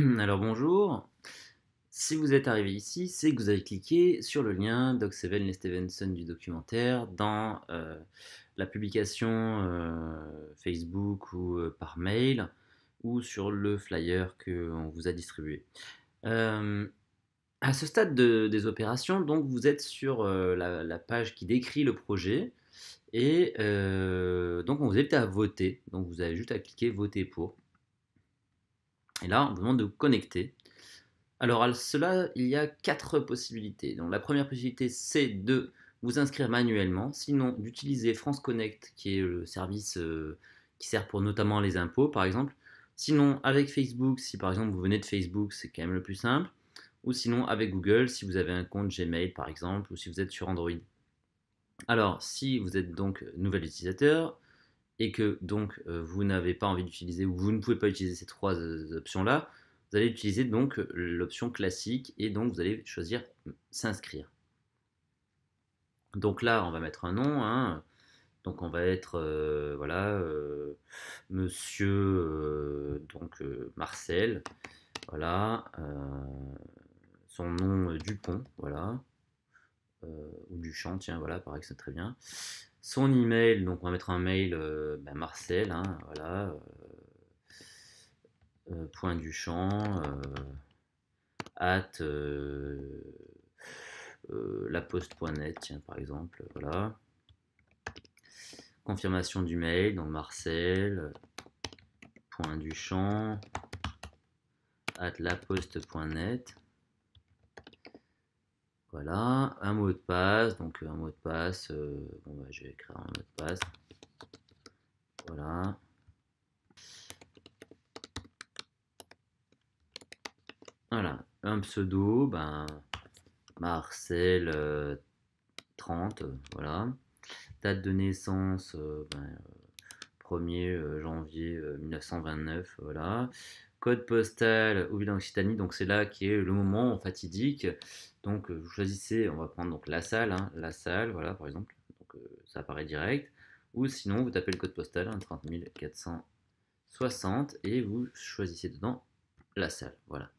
Alors bonjour, si vous êtes arrivé ici, c'est que vous avez cliqué sur le lien Doc et Stevenson du documentaire dans euh, la publication euh, Facebook ou euh, par mail ou sur le flyer qu'on vous a distribué. à ce stade des opérations, donc vous êtes sur la, la, page qui décrit le projet et donc on vous invite à voter. Donc vous avez juste à cliquer voter pour. Et là, on vous demande de vous connecter. Alors à cela, il y a quatre possibilités. Donc la première possibilité, c'est de vous inscrire manuellement, sinon d'utiliser France Connect, qui est le service euh, qui sert pour notamment les impôts, par exemple. Sinon, avec Facebook, si par exemple vous venez de Facebook, c'est quand même le plus simple. Ou sinon, avec Google, si vous avez un compte Gmail, par exemple, ou si vous êtes sur Android. Alors, si vous êtes donc nouvel utilisateur, et que donc euh, vous n'avez pas envie d'utiliser ou vous ne pouvez pas utiliser ces trois euh, options-là, vous allez utiliser donc euh, l'option classique et donc vous allez choisir mmh, s'inscrire. Donc là, on va mettre un nom. Hein. Donc on va être voilà Monsieur donc Marcel. Voilà son nom Dupont. Voilà ou Duchamp. Tiens voilà, pareil que c'est très bien son email, donc on va mettre un mail euh, bah, Marcel, hein, voilà, euh, euh, point du champ, at laposte.net, tiens, par exemple, voilà. Confirmation du mail, donc Marcel, point du champ, at laposte.net. Voilà, un mot de passe. Donc euh, un mot de passe. Euh, bon, bah, je vais écrire un mot de passe. Voilà. Voilà, un pseudo, ben Marcel 30, euh, voilà. Date de naissance, 1er ben, janvier 1929, voilà code postal au village d'Occitanie. Donc c'est là qui est le moment fatidique. Donc euh, vous choisissez, on va prendre donc la salle, hein, la salle, voilà par exemple. Donc euh, ça apparaît direct. Ou sinon vous tapez le code postal 30460, hein, et vous choisissez dedans la salle. Voilà.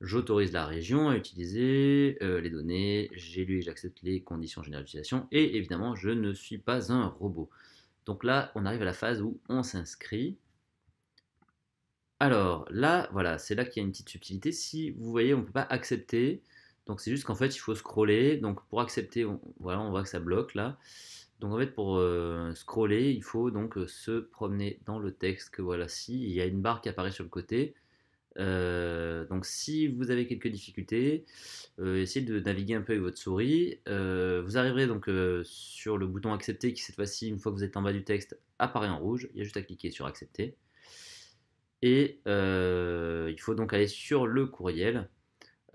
J'autorise la région à utiliser euh, les données, j'ai lu et j'accepte les conditions générales d'utilisation et évidemment je ne suis pas un robot. Donc là on arrive à la phase où on s'inscrit. Alors là, voilà, c'est là qu'il y a une petite subtilité. Si vous voyez, on ne peut pas accepter. Donc c'est juste qu'en fait, il faut scroller. Donc pour accepter, on, voilà, on voit que ça bloque là. Donc en fait, pour euh, scroller, il faut donc euh, se promener dans le texte que voilà si il y a une barre qui apparaît sur le côté. Euh, donc si vous avez quelques difficultés, essayez de naviguer un peu avec votre souris. vous arriverez donc sur le bouton accepter qui cette fois-ci, une fois que vous êtes en bas du texte, apparaît en rouge. Il y a juste à cliquer sur accepter. Et euh, il faut donc aller sur le courriel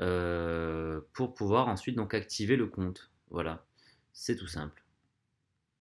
euh, pour pouvoir ensuite donc activer le compte. Voilà, c'est tout simple.